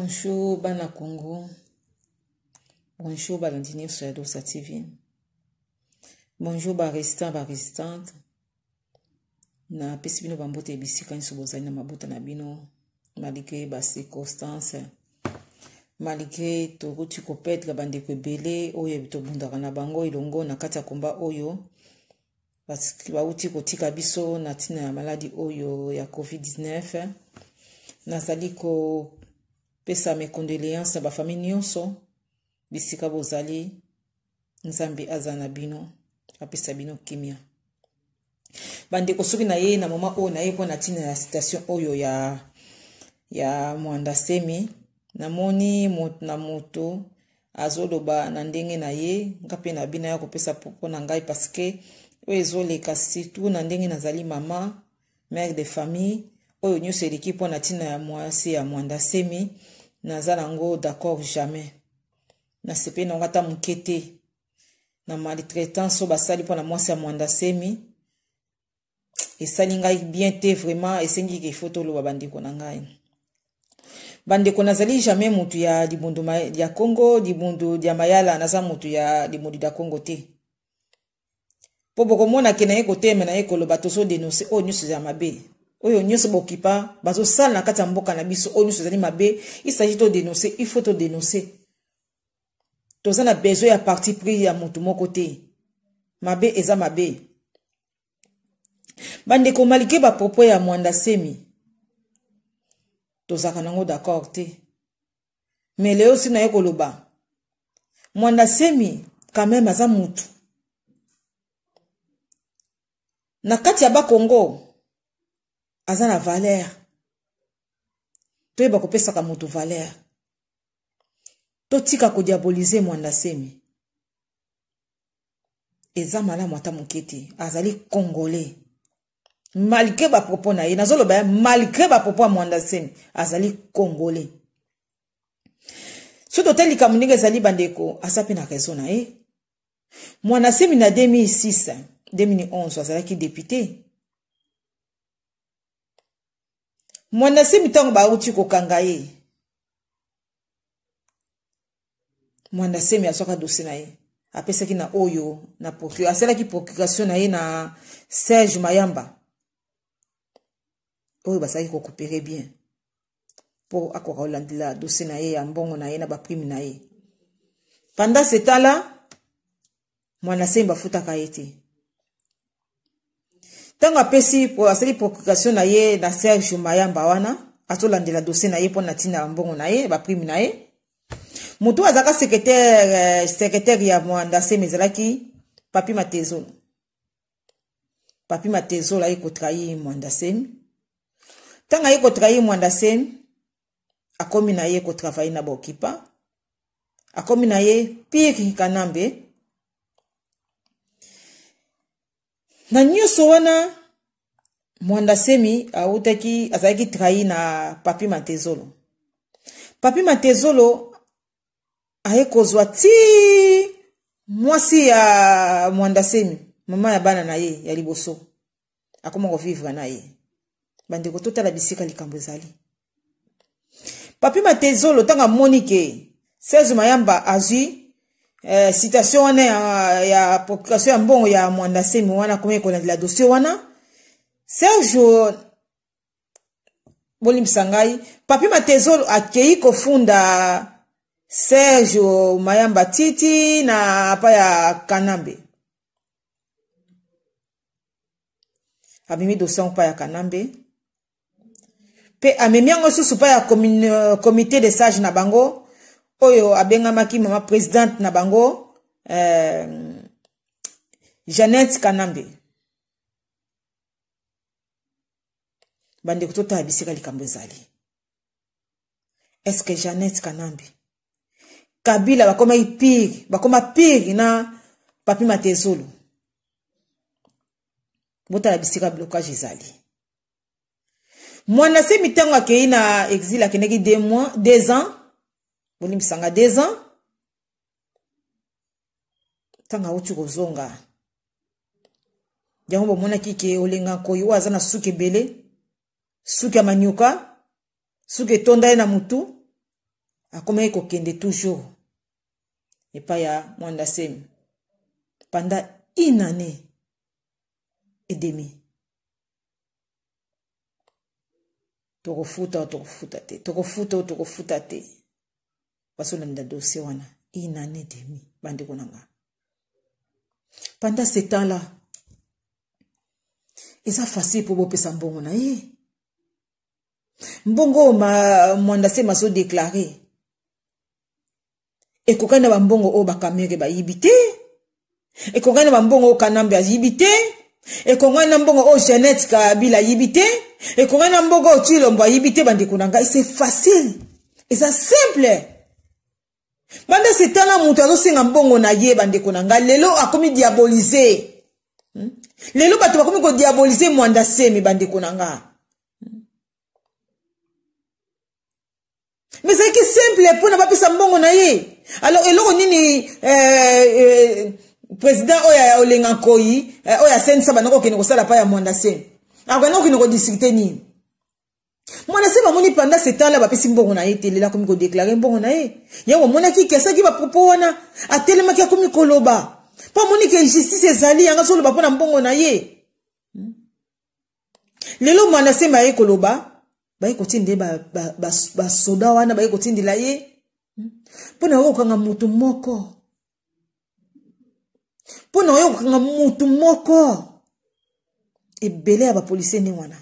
Bonjour bana Congo. Bonjour Balandine sur Adosa TV. Bonjour ba restant ba restante. Na pesi bino bambote bisika nyonso bozali na mabota na bino malgré ba circonstance malgré tokuti kopetre bandeko ebele oyo tobundaka na bango elongo na kati ya komba oyo bauti kotika biso na ntina ya maladi oyo ya covid-19 nazali ko pesa mekondoléance na bafami nyonso bisika bozali nzambe aza na bino apesa bino kimia bandeko soki na ye na moma oyo na ye mpona ntina ya citation oyo ya, ya mwanda semi namoni na moto azoloba na ndenge na ye nga mpe na bino ya kopesa mpona ngai parceke oyo ezoleka surtout na ndenge nazali mama mare de famille oyo nyonso eleki mpo na ntina ya mwasi ya mwandasemi naza nango d'accord jamais nasepeli nango ata moke te na maltraitance oyo basali mpo na mwasi ya mwandasemi esali ngai bien te vraiment esengi kefo toloba bandeko na ngai bandeko nazali jamais motu ya libundu ya congo libundu ya mayala naza motu ya libundu ya congo te mpo bokomona ke na ye koteme na ye koloba tozodenonse oyo nyonso ya mabe oyo nyonso bokipa bazosala na kati ya mboka na biso oyo nyonso ezali mabe esagi todenonse ifo todenonse toza na besoin ya parti pris ya motu moko te mabe eza mabe bandeko malike bapropos ya mwanda semi tozalaka nango d'accord te me leo si na ye koloba mwanda semi quand même aza motu na kati ya bakongo aza na valeur toyeba kopesaka moto valeur totika kodiabolize mwanda semi eza malamu ata moke te azali congolais malgré bapropo na ye nazoloba ya malgré bapropo ya mwanda semi azali congolais soki totali likambo ndenge ezali bandeko aza mpe na réseau na ye mwana semi na 2006 2011 azalaki député mwanasi mitango bauti kokanga ye mwandasemi azwaka dosie na ye apesaki na oyo na procure asalaki procuration na ye na serge mayamba oyo basalaki kokupere bien mpo akoka kolandela dosie na ye ya mbongo na ye na baprime na ye panda setala mwanasemba afutaka ye te ntango apesi asali procuration na ye na serge mayamba wana azolandela dossier na ye mpona ntina ya mbongo na ye baprime na ye motu azalaka sekretare euh, sekretare ya moandaseme ezalaki papi matezo papi matezo aye kotrahi moandasemi ntango aye kotrahi moandasemi akomi na ye kotravaye na baokipa akomi na ye pire kanambe na nyonso wana mwanda semi awutaki azalaki trahi na papi matezolo papi matezolo aye kozwa ti mwasi ya mwanda semi mama ya bana na ye ya liboso akoma kovivre na ye bandeko totala bisika likambo ezali papi matezolo ntango amoni ke serge mayamba azwi eh, citation wana ya, ya procuration ya mbongo ya mwanda semi wana komi ekolandela dossier wana serge bolimbisa ngai papi matezolo akei kofunda serge mayamba titi na pa ya kanambe amemi dossier yango pa ya kanambe mpe amemi yango lisusu pa ya komite de sage na bango oyo abengamaki mama présidente na bango eh, janete kanambe bandeko totala bisika likambo ezali eske janete kanambe kabila bakomaki pire bakoma pire na papi matezolo botala bisika blocage ezali mwana se mitango akei na exil akendaki deux ans bolimbisanga deux ans ntango awuti kozonga yango bomonaki ke olenga nkoi oyo aza na suki ebele suki ya maniuka suki etonda ye na mutu akomaki kokende toujours epai ya mwanda semi pendant une année et demi tokofuta o tokofuta te tokofuta o tokofuta te bazolanda dosie wana inane demi bandeko na nga panda setala eza facile mpo bopesa mbongo na ye mbongo oyo mwanda se mazodeklare ekokani na bambongo oyo bakamere bayibi te ekokani na bambongo oyo kanambe ayibi te ekongani na mbongo oyo jeanette kabila ayibi te ekongani na mbongo oyo tilombo ayibi te bandeko na ngai se facile eza simple banda sitana moto azosenga mbongo na ye bandeko na ngai lelo akomi diabolize hmm? lelo bato bakomi kodiabolize mwanda semi bandeko na ngai hmm? me ezalaki simple mpona bapesa mbongo na ye alors eloko nini eh, eh, président oyo ya olenga nkoyi eh, oyo asenisa bandeko okende kosala pa ya mwanda semi akende kokende kodiskute nini mwana se bamoni panda setala bapesi mbongo na ye etelela akomi kodeklare mbongo na ye yango omonaki kesaki bapropo wana atelemaki akomi koloba mpo amonike justice ezali yanga azoloba mpo na mbongo na ye hmm? lelo mwana se baye koloba baye kotindela basoda wana baye kotindela ye hmm? mpo na oyokokanga motu moko mpo na oyokokanga motu moko ebele ya bapolisie nde wana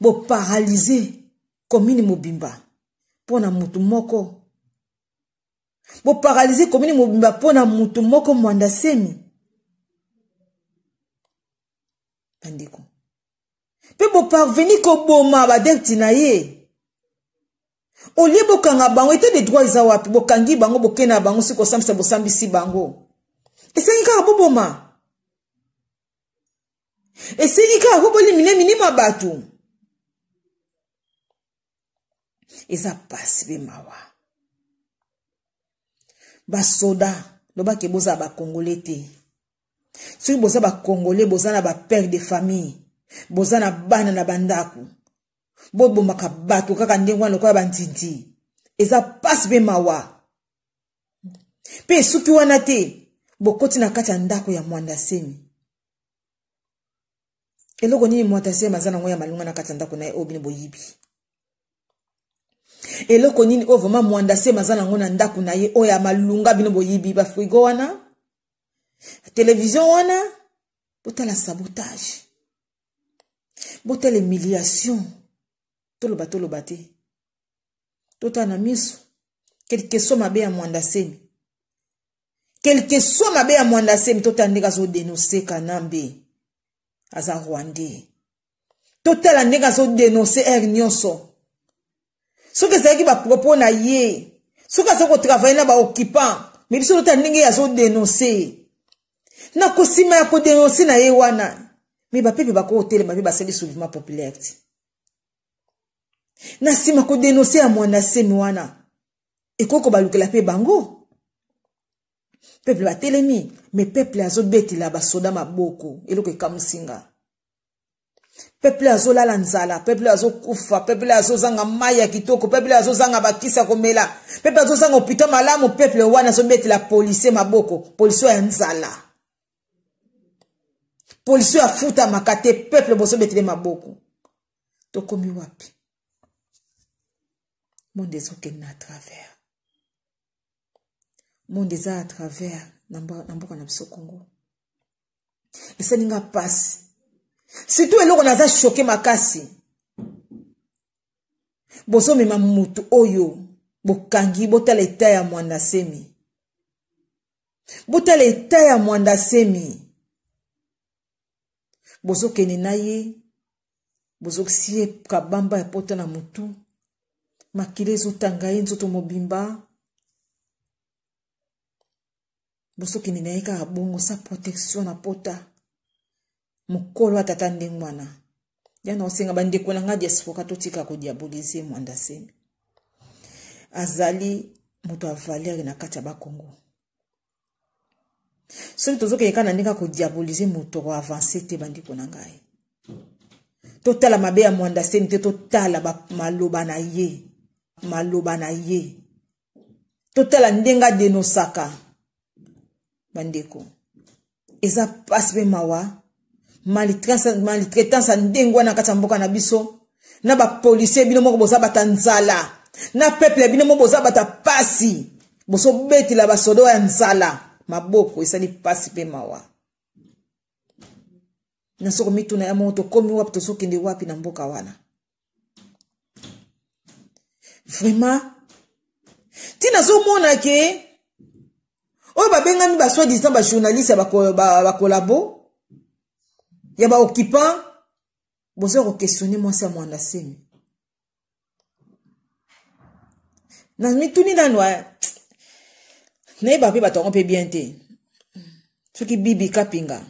boparalize komini mobimba mpo na motu moko boparalize komini mobimba mpo na motu moko mwanda semi bandeko mpe boparveni koboma badepti na ye olie bokanga bango ete de droit eza wapi bokangi bango bokende na bango soki kosambisa bosambisi bango esengi kaka boboma esengi kaka kobolimine minima bato eza pasi mpe mawa basoda lobaki bozala bakongole te soki boza bakongole boza na bapere de famille boza na bana na bandako bobomaka bato kaka ndenge wana lokola bandindi eza pasi mpe mawa mpe esuki wana te bokoti na kati ya ndako ya mwandasemi eloko nini mwandasemi aza nango ya malonga na kati ya ndako na ye oyo bino boyibi eloko nini oyo oh, vraimen mwanda sema aza nango na ndako na ye oyo oh, ya malunga bino boyibi bafrigo wana televizio wana botala sabotage botala humiliation toloba toloba te totala na miso kelke so mabe ya mwanda semi kelke so mabe ya mwanda semi totala ndenge azodenonse kanambe aza rwandais totala ndenge azodenonse ere nyonso soki ezalaki bapropos na ye soki aza kotravaille na baoccupant me biso tota ndenge azodenonse na kosima ya kodenonse na ye wana me bapepe bakokotelema mpe basali soulevement populaire ti na nsima kodenonse ya mwanasemi wana ekoki kobalukela mpe bango peple batelemi me peple azobetela basoda maboko eloko ekamusinga peple azolala nzala peple azokufa peple azozanga mai ya kitoko peple azozanga bakisa komela peple azozanga opita malamu peple wana azobetela polisie maboko polisie ya nzala polisie afutamaka te peple bozobetele maboko tokomi wapi monde ezokende na travers monde eza ya travers na mboka na biso kongo esalinga mpasi surtout eloko naza shoke makasi bozomema motu oyo bokangi botala eta ya mwanda semi botala eta ya mwanda semi bozokende na ye bozosi ye kabamba ya pota na motu makila ezotanga ye nzoto mobimba bozokende na ye kaka bongosa protection na pota mokolo atata ndenge wana ya na osenga bandeko na nga diaspora totika kodiabolize mwandasemi azali moto ya valere na kati ya bakongo soki tozokeyeka na ndenge ya kodiabolize moto koavanse te bandeko na ngai totala mabe ya mwandasemi te totala maloba na ye maloba na ye totala ndenge adenosaka bandeko eza mpasi mpe mawa maltraitance ya ndenge wana kati ya mboka na biso na bapolisier bino moko boza bata nzala na peple bino moko boza bata pasi bozobetela basoda ya nzala maboko esali pasi mpe mawa na soko mituna ya moko tokómi wapi tozokende wapi na mboka wana vraiment ntina azomona ke oyo babengami basoi disant bajournaliste ya bakolabo ba, ba, ba, ya baoccupant boza kokestione mwasi ya mwanda semi na mituni nano nayeba mpe bato yango mpe bien te soki bibi kapinga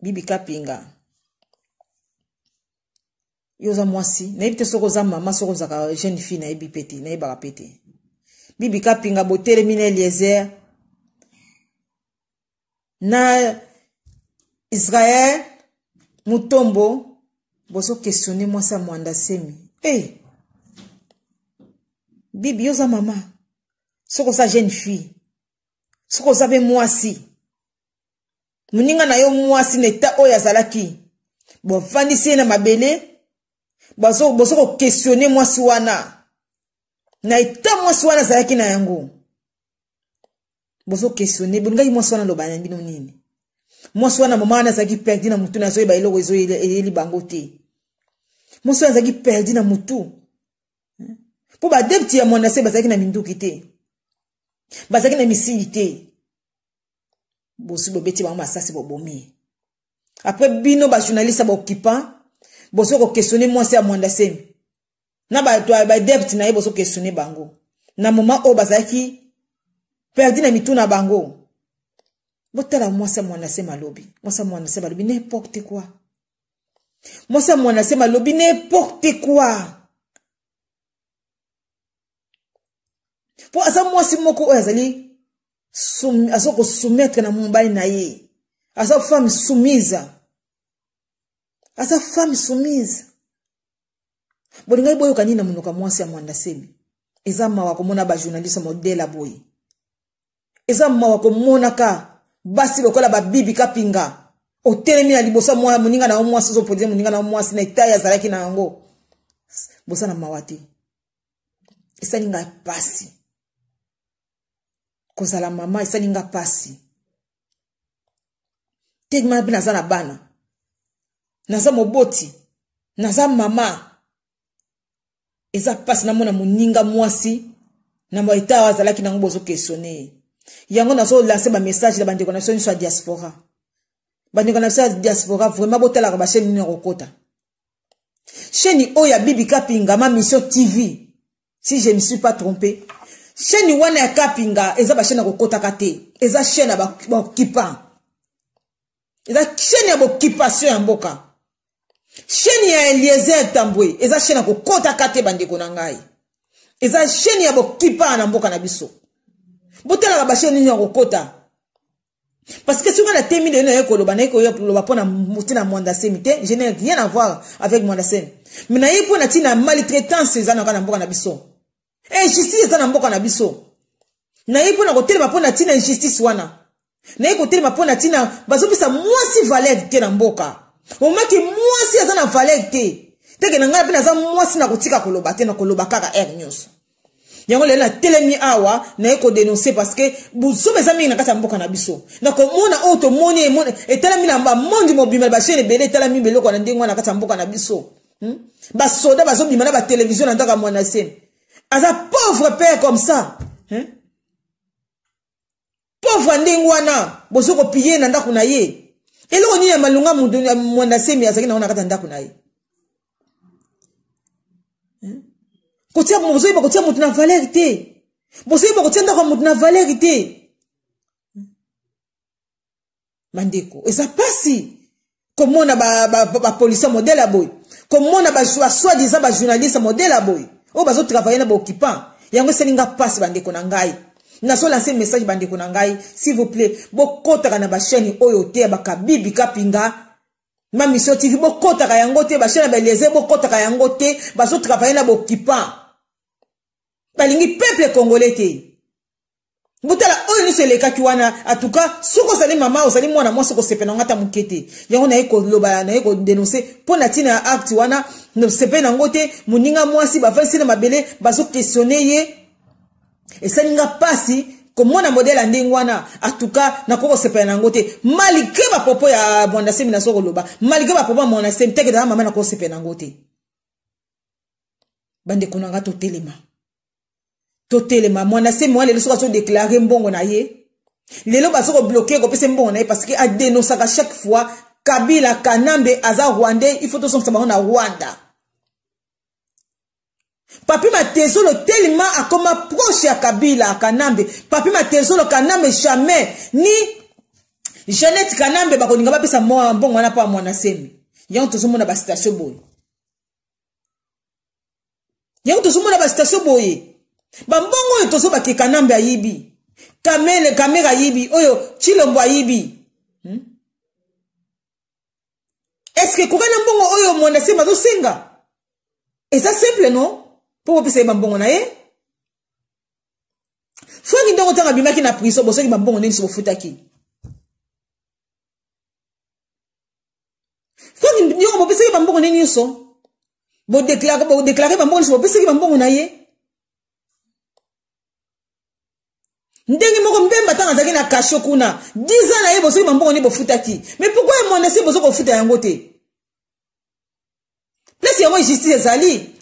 bibi kapinga yo oza mwasi nayebi te soki oza mama soki ozalaka jeune fille nayebi pe te nayebaka pe te bibi kapinga botelemi na eliezer na israel mutombo bozokesione mwasi ya mwanda semi hey! bibi yoza mama soki oza jeune fille soki oza mpe mwasi moninga na yo mwasi na eta oyo azalaki bovandisi ye na mabele boza kokesione mwasi wana na eta mwasi wana azalaki na yango bozokesione bolingaki mwasi wana aloba na bino nini mwasi wana mama wana azalaki perdi na motu na azoyeba eloko ezoyeli bango te mwasi wana azalaki perdi na motu mpo badepti ya mwanase bazalaki na minduki te bazalaki na misili te bozwi bobeti bango masasi bobomi apres bino bajournaliste bokipa bozo kokestione mwasi ya mwandasemi na bato badepte na ye bozokestione bango na moma oyo bazalaki perdi na mitu na bango botala mwasi mwana se malobi mwasi mwana se malobi n'importe quoi mwasi mwana se malobi n'importe quoi mpo aza mwasi moko oyo azali aza kosumetre na mobali na ye aza femme soumise aza femme soumise bolingai boyoka nini na monoko mwasi ya mwandasemi eza mawa komona bajournaliste modele boye eza mawa komonaka basi lokola babibi kapinga otelemi na liboso ya mwana moninga na yo mwasi ozoprodire moninga na yo mwasi na etai azalaki na yango boza na mawa te esali ngai pasi kozala mama esali nga pasi tegimana mpe naza na bana naza moboti naza mama eza pasi namona moninga mwasi na baeta azalaki nango bozokesione ye yango nazolance bamessage na bandeko na biso nyonso ya diaspora bandeko na biso ya diaspora vraiment botalaka bashane nini ya kokota chaîne oyo ya bibi kapinga ma mission tv si je ne suis pas trompé chaîne wana ya kapinga eza bachaîne ya kokotaka te eza chaîne ya bakipa eza chaîne ya boccupation ya mboka chaîne ya eliezer tambwe eza chaîne ya kokotaka te bandeko na ngai eza chaîne ya bokipa na mboka na biso botalaka bashe nini ya kokota parce que soki natemi lelo naye koloba naye koyoloba mpona ntina mwandasemi te je n'ai rien à voir avec mwandasemi me naye mpo na ntina maltraitance eza na kaka na mboka na biso injustice eza na mboka na biso naye mpo na kotelema mpo na ntina injustice wana naye kotelema mpo na ntina bazopesa mwasi valer te na mboka omaki mwasi aza na valer te teke na ngai mpe naza mwasi na kotika koloba te na koloba kaka aire nyonso yango lelo natelemi awa naye kodenonse parceke bozomi eza mingi na kati ya mboka na biso nakomona oyo tomoni etalami na bamondi mobima na bachaine ebele etalami beloko na ndenge wana na kati ya mboka na biso hmm? basoda bazobima na batelevizio na ndako ya mwana se aza pauvre pere comme ça hmm? pauvre ndenge wana bozo kopie na ndako na ye eloko nini ya malunga mwana semi azalaki nango na kati ya ndako na ye kotia bozoyeba kotia moto na valeur te bozoyeba kotia ndako ya moto na valeur te bandeko eza mpasi komona bapolisier modele ya boye komona baswadi eza bajournaliste modele ya boye oyo bazotravaille na baoccupant yango esalinga mpasi bandeko na ngai nazolanse message bandeko na ngai s'il vous plaît bokɔtaka na bachaine oyo te ya bakabibi kapinga ma misio tiki bokɔtaka yango te bashe na beleze bokɔtaka yango te bazotravaye na bokipa balingi peuple congolais te botala oyo nyonso elekaki wana atuka soki ozali mama ozali mwana mwasi kosepena nga ata moke te yango naye koloba naye kodenonse mpo na ntina ya acte wana nosepe nango te moninga mwasi bavandisi na mabele bazokestione ye esali nga mpasi komona modele ya ndenge wana atuka nakoki kosepela na yango te malgré bapropo ya mondasemi naso koloba malgré bapropo ya mondasemi teke dala mama nakoki kosepela na yango te bandeko na nga totelema totelema mondasemi wana lelo soki azodeklare mbongo na ye lelo bazo kobloke kopesa mbongo na ye parce ke adenosaka chaque fois kabila kanambe aza rwandais ifo tosongisa bango na rwanda papi matezolo telema akoma proche ya kabila kanambe papi matezolo kanambe jamais ni jeannette kanambe bakoninga bapesa mwa mbongo wana mpo ya mwana semi yango tozomona basitation boye yango tozomona basitation boye bambongo oyo tozobake kanambe ayibi kamele kamera ayibi oyo chilombo ayibi hmm? eske koka na mbongo oyo mwana semi azosenga eza simple non mpo kopesa ye bambongo na ye franki ntongo ntango abimaki na prison bosoki bambongo nini so bofutaki franki nyongo bopesaki bambongo nini nyonso bodeklare bambongo nyonso bopesaki bambongo na ye ndenge moko mbemba ntango azalaki na kasho kuna 10 ans na ye bosoki bambongo nini bofutaki mais pourkui emonesi bozoki kofuta yango te place yango justice ezali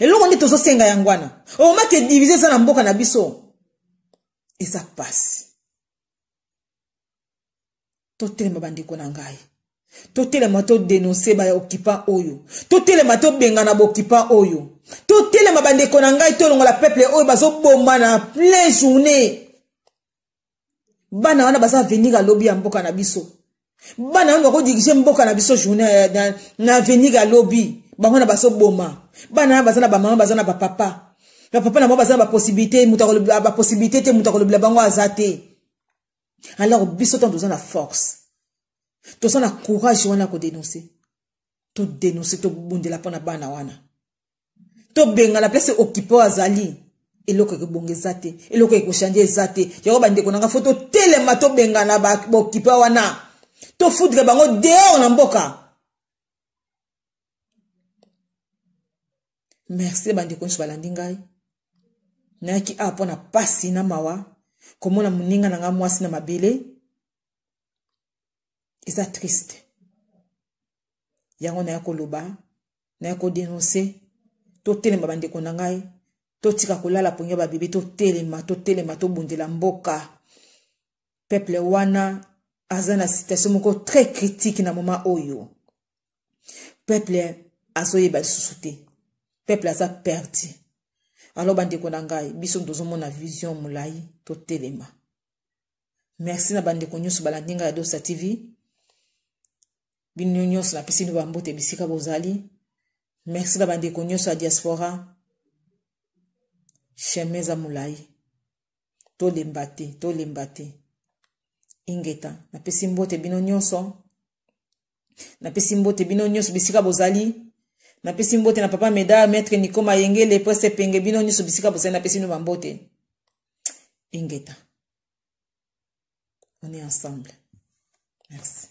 eloko nde tozosenga yango wana omaki edivize eza na mboka na biso eza pasi totelema bandeko na ngai totelema todenonse baokipa oyo totelema tobengana bokipa oyo totelema bandeko na ngai tolongola peple oyo bazoboma na plein journée bana wana baza avenir alobi ya mboka na biso bana wana bakodirige mboka na biso journée na avenir alobi bango na bazoboma bana baza na bamama baza na bapapa bapapa na bango baza na baposibilité baposibilité te moto akolobela bango aza te alors biso ntango toza na force toza na courage wana kodenonse todenonse tobundela mpo na bana wana tobenga na place okipe oyo azali eloko ekobonga eza te eloko ekochange eza te yango bandeko nanga fo totelema tobengana bokipe wana tofutire bango dehors na mboka merci bandeko nyonso balandi ngai nayaki awa mpo na pasi na mawa komona moninga na ngai mwasi na mabele eza triste yango naya koloba naya kodenonse totelemba bandeko na ngai totika kolala pongia babebe totelema totelema tobundela mboka peple wana aza na situation moko très critique na moma oyo peple azoyeba lisusu te peuple aza perdi alors bandeko na ngai biso tozomona vision molai totelema merci na bandeko nyonso balandi ngai ya dosa tv bino nyonso napesi bino bambote bisika bozali merci na bandeko nyonso ya diaspora chemin eza molai tolemba te tolemba te ingeta napesi mbote bino nyonso napesi mbote bino nyonso bisika bozali napesi mbote na papa meda maître niko mayengele prese penge bino nyonso bisika bozali napesi bino bambote ingeta on est ensemble merci